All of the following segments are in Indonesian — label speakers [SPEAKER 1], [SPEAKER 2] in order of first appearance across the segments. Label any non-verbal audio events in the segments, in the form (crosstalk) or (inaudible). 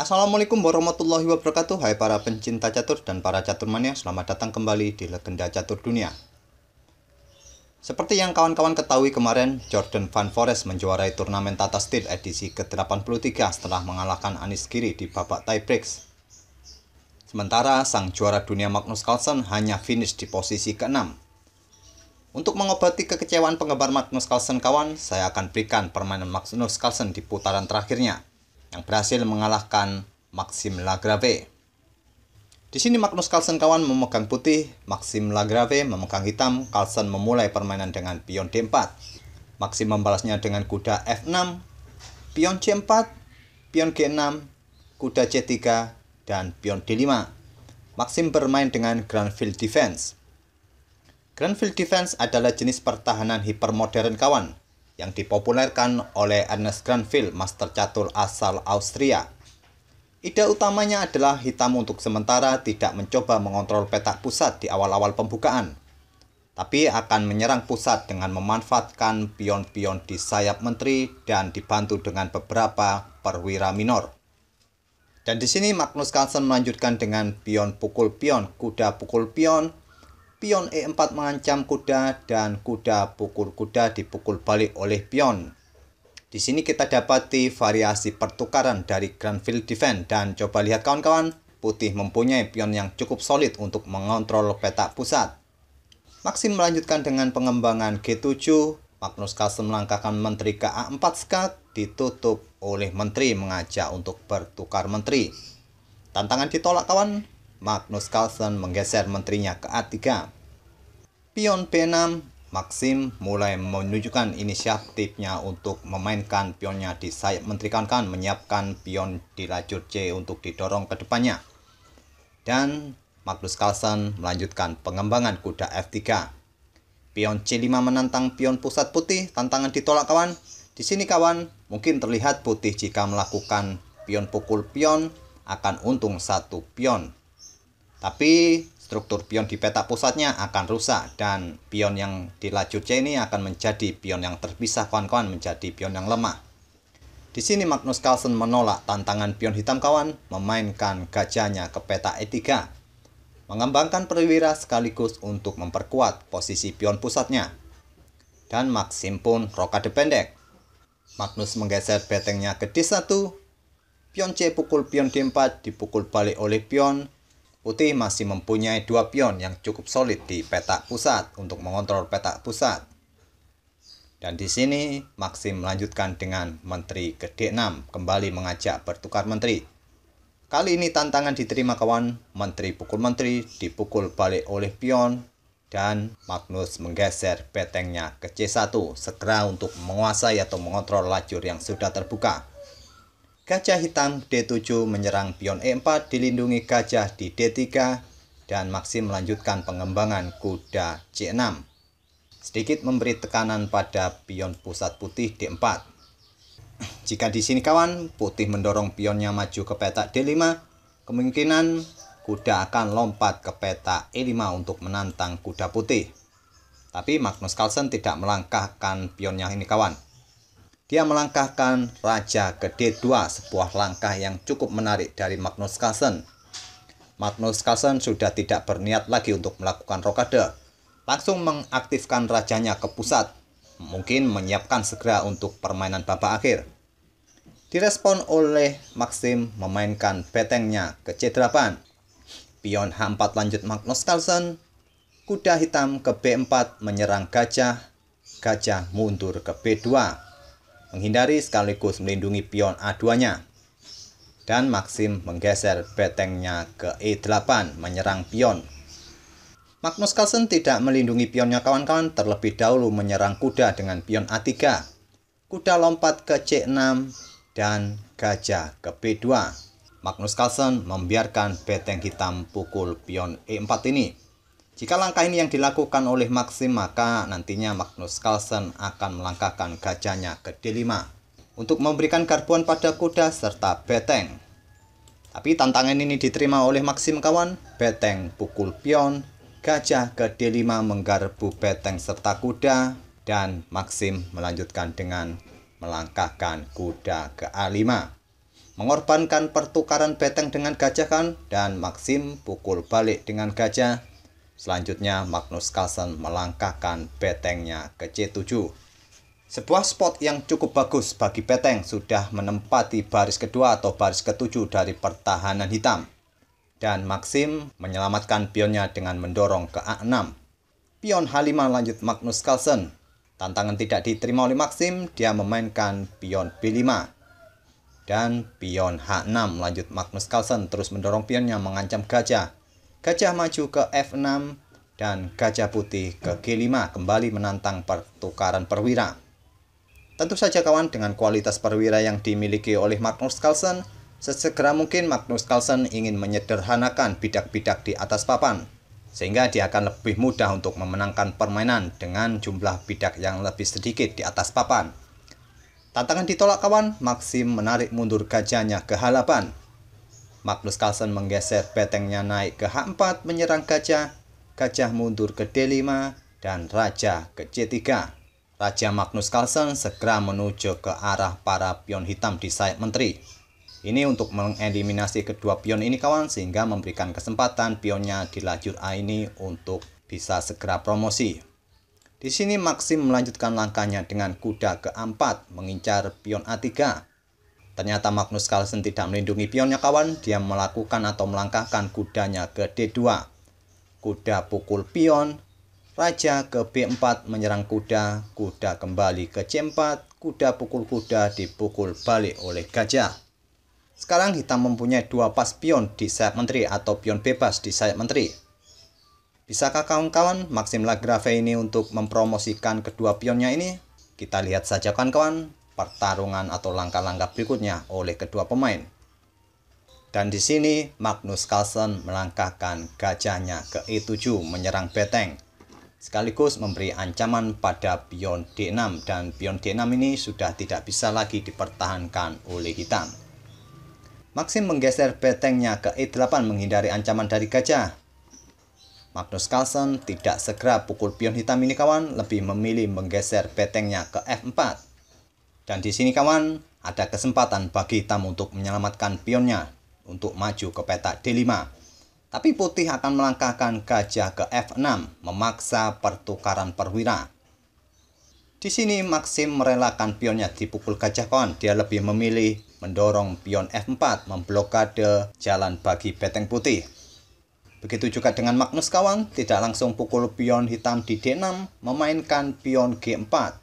[SPEAKER 1] Assalamualaikum warahmatullahi wabarakatuh Hai para pencinta catur dan para catur mania Selamat datang kembali di Legenda Catur Dunia Seperti yang kawan-kawan ketahui kemarin Jordan Van Forest menjuarai turnamen Tata Steel edisi ke-83 Setelah mengalahkan Anis Giri di babak tiebreaks Sementara sang juara dunia Magnus Carlsen hanya finish di posisi ke-6 Untuk mengobati kekecewaan penggemar Magnus Carlsen kawan Saya akan berikan permainan Magnus Carlsen di putaran terakhirnya yang berhasil mengalahkan Maxim Lagrave. Di sini Magnus Carlsen kawan memegang putih, Maxim Lagrave memegang hitam, Carlsen memulai permainan dengan pion D4. Maxim membalasnya dengan kuda F6, pion C4, pion G6, kuda C3, dan pion D5. Maxim bermain dengan Grandfield Defense. Grandfield Defense adalah jenis pertahanan hipermodern kawan, yang dipopulerkan oleh Ernest Granville, master catur asal Austria. Ide utamanya adalah hitam untuk sementara tidak mencoba mengontrol petak pusat di awal-awal pembukaan, tapi akan menyerang pusat dengan memanfaatkan pion-pion di sayap menteri dan dibantu dengan beberapa perwira minor. Dan di sini Magnus Carlsen melanjutkan dengan pion pukul pion, kuda pukul pion, pion E4 mengancam kuda dan kuda pukul kuda dipukul balik oleh pion. Di sini kita dapati variasi pertukaran dari Grandfield Defense dan coba lihat kawan-kawan, putih mempunyai pion yang cukup solid untuk mengontrol petak pusat. Maxim melanjutkan dengan pengembangan G7, Magnus Carlsen melangkahkan menteri ke A4 skat, ditutup oleh menteri mengajak untuk bertukar menteri. Tantangan ditolak kawan, Magnus Carlsen menggeser menterinya ke A3. Pion p 6 Maxim mulai menunjukkan inisiatifnya untuk memainkan pionnya di sayap menteri kanan menyiapkan pion di lajur C untuk didorong ke depannya. Dan Magnus Carlsen melanjutkan pengembangan kuda F3. Pion C5 menantang pion pusat putih, tantangan ditolak kawan. Di sini kawan, mungkin terlihat putih jika melakukan pion pukul pion akan untung satu pion tapi struktur pion di peta pusatnya akan rusak dan pion yang di laju C ini akan menjadi pion yang terpisah kawan-kawan menjadi pion yang lemah. Di sini Magnus Carlsen menolak tantangan pion hitam kawan memainkan gajahnya ke peta E3. Mengembangkan perwira sekaligus untuk memperkuat posisi pion pusatnya. Dan Maxim pun rokade pendek. Magnus menggeser betengnya ke D1. Pion C pukul pion D4 dipukul balik oleh pion Putih masih mempunyai dua pion yang cukup solid di petak pusat untuk mengontrol petak pusat. Dan di sini Maxim melanjutkan dengan Menteri ke-6 kembali mengajak bertukar menteri. Kali ini tantangan diterima kawan, menteri pukul menteri dipukul balik oleh pion dan Magnus menggeser petengnya ke C1 segera untuk menguasai atau mengontrol lajur yang sudah terbuka. Gajah hitam D7 menyerang pion E4 dilindungi gajah di D3 dan Maxim melanjutkan pengembangan kuda C6. Sedikit memberi tekanan pada pion pusat putih D4. (clears throat) Jika di sini kawan, putih mendorong pionnya maju ke petak D5, kemungkinan kuda akan lompat ke petak E5 untuk menantang kuda putih. Tapi Magnus Carlsen tidak melangkahkan pionnya ini kawan. Dia melangkahkan raja ke D2, sebuah langkah yang cukup menarik dari Magnus Carlsen. Magnus Carlsen sudah tidak berniat lagi untuk melakukan rokade. Langsung mengaktifkan rajanya ke pusat, mungkin menyiapkan segera untuk permainan babak akhir. Direspon oleh Maxim memainkan petengnya ke C8. Pion H4 lanjut Magnus Carlsen. Kuda hitam ke B4 menyerang gajah. Gajah mundur ke B2 menghindari sekaligus melindungi pion A2-nya. Dan Maxim menggeser betengnya ke E8 menyerang pion. Magnus Carlsen tidak melindungi pionnya kawan-kawan terlebih dahulu menyerang kuda dengan pion A3. Kuda lompat ke C6 dan gajah ke B2. Magnus Carlsen membiarkan beteng hitam pukul pion E4 ini. Jika langkah ini yang dilakukan oleh Maxim, maka nantinya Magnus Carlsen akan melangkahkan gajahnya ke D5 untuk memberikan karbon pada kuda serta beteng. Tapi tantangan ini diterima oleh Maxim kawan, beteng pukul pion, gajah ke D5 menggarbu beteng serta kuda, dan Maxim melanjutkan dengan melangkahkan kuda ke A5. Mengorbankan pertukaran beteng dengan gajah kan, dan Maxim pukul balik dengan gajah Selanjutnya Magnus Carlsen melangkahkan petengnya ke C7. Sebuah spot yang cukup bagus bagi peteng sudah menempati baris kedua atau baris ketujuh dari pertahanan hitam. Dan Maxim menyelamatkan pionnya dengan mendorong ke A6. Pion H5 lanjut Magnus Carlsen. Tantangan tidak diterima oleh Maxim, dia memainkan pion B5. Dan pion H6 lanjut Magnus Carlsen terus mendorong pionnya mengancam gajah Gajah maju ke F6 dan gajah putih ke G5 kembali menantang pertukaran perwira. Tentu saja kawan dengan kualitas perwira yang dimiliki oleh Magnus Carlsen, sesegera mungkin Magnus Carlsen ingin menyederhanakan bidak-bidak di atas papan, sehingga dia akan lebih mudah untuk memenangkan permainan dengan jumlah bidak yang lebih sedikit di atas papan. Tantangan ditolak kawan, Maxim menarik mundur gajahnya ke halapan. Magnus Carlsen menggeser petengnya naik ke H4 menyerang kaca, kaca mundur ke D5, dan raja ke C3. Raja Magnus Carlsen segera menuju ke arah para pion hitam di sayap menteri. Ini untuk mengeliminasi kedua pion ini kawan sehingga memberikan kesempatan pionnya di lajur A ini untuk bisa segera promosi. Di sini Maxim melanjutkan langkahnya dengan kuda ke A4 mengincar pion A3 Ternyata Magnus Carlsen tidak melindungi pionnya kawan, dia melakukan atau melangkahkan kudanya ke D2. Kuda pukul pion, raja ke B4 menyerang kuda, kuda kembali ke C4, kuda pukul kuda dipukul balik oleh gajah. Sekarang hitam mempunyai dua pas pion di sayap menteri atau pion bebas di sayap menteri. Bisakah kawan-kawan Maxim Lagrave ini untuk mempromosikan kedua pionnya ini? Kita lihat saja kawan-kawan pertarungan atau langkah-langkah berikutnya oleh kedua pemain. Dan di sini Magnus Carlsen melangkahkan gajahnya ke E7 menyerang Beteng sekaligus memberi ancaman pada pion D6 dan pion D6 ini sudah tidak bisa lagi dipertahankan oleh hitam. Maxim menggeser betengnya ke E8 menghindari ancaman dari gajah. Magnus Carlsen tidak segera pukul pion hitam ini kawan, lebih memilih menggeser betengnya ke F4. Dan di sini kawan, ada kesempatan bagi hitam untuk menyelamatkan pionnya untuk maju ke petak D5. Tapi putih akan melangkahkan gajah ke F6, memaksa pertukaran perwira. Di sini Maxim merelakan pionnya dipukul gajah kawan. Dia lebih memilih mendorong pion F4 memblokade jalan bagi beteng putih. Begitu juga dengan Magnus kawan, tidak langsung pukul pion hitam di D6, memainkan pion G4.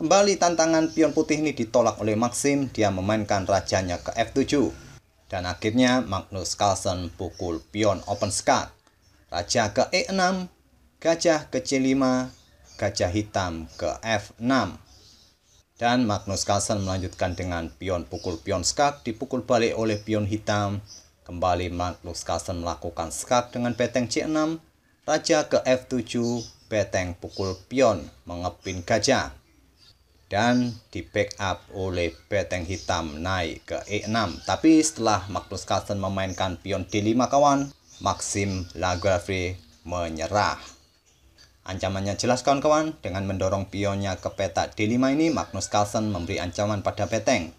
[SPEAKER 1] Kembali tantangan pion putih ini ditolak oleh Maxim, dia memainkan rajanya ke F7. Dan akhirnya Magnus Carlsen pukul pion open skat. Raja ke E6, gajah ke C5, gajah hitam ke F6. Dan Magnus Carlsen melanjutkan dengan pion pukul pion skak dipukul balik oleh pion hitam. Kembali Magnus Carlsen melakukan skak dengan beteng C6, raja ke F7, beteng pukul pion mengepin gajah dan di backup oleh peteng hitam naik ke E6. Tapi setelah Magnus Carlsen memainkan pion D5 kawan, Maxim Lagarde menyerah. Ancamannya jelas kawan-kawan, dengan mendorong pionnya ke petak D5 ini Magnus Carlsen memberi ancaman pada peteng.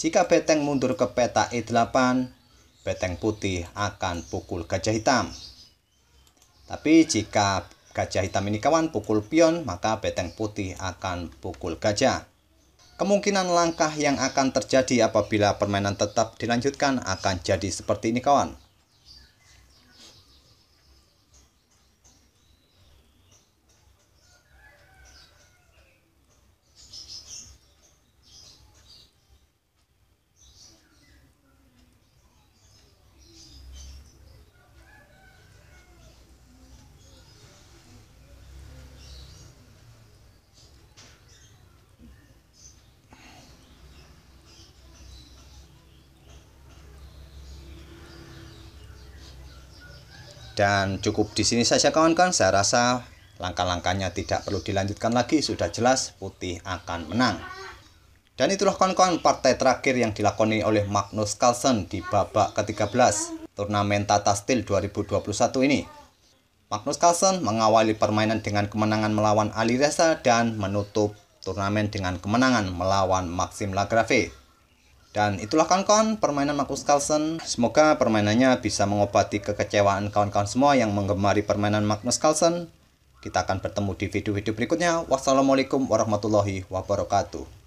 [SPEAKER 1] Jika peteng mundur ke petak E8, peteng putih akan pukul gajah hitam. Tapi jika Gajah hitam ini kawan pukul pion, maka beteng putih akan pukul gajah. Kemungkinan langkah yang akan terjadi apabila permainan tetap dilanjutkan akan jadi seperti ini kawan. Dan cukup di sini saja kawan-kawan, saya rasa langkah-langkahnya tidak perlu dilanjutkan lagi, sudah jelas putih akan menang. Dan itulah kawan-kawan partai terakhir yang dilakoni oleh Magnus Carlsen di babak ke-13 turnamen Tata Steel 2021 ini. Magnus Carlsen mengawali permainan dengan kemenangan melawan Ali Reza dan menutup turnamen dengan kemenangan melawan Maxim Lagrave. Dan itulah kawan-kawan permainan Marcus Carlsen. Semoga permainannya bisa mengobati kekecewaan kawan-kawan semua yang menggemari permainan Magnus Carlsen. Kita akan bertemu di video-video berikutnya. Wassalamualaikum warahmatullahi wabarakatuh.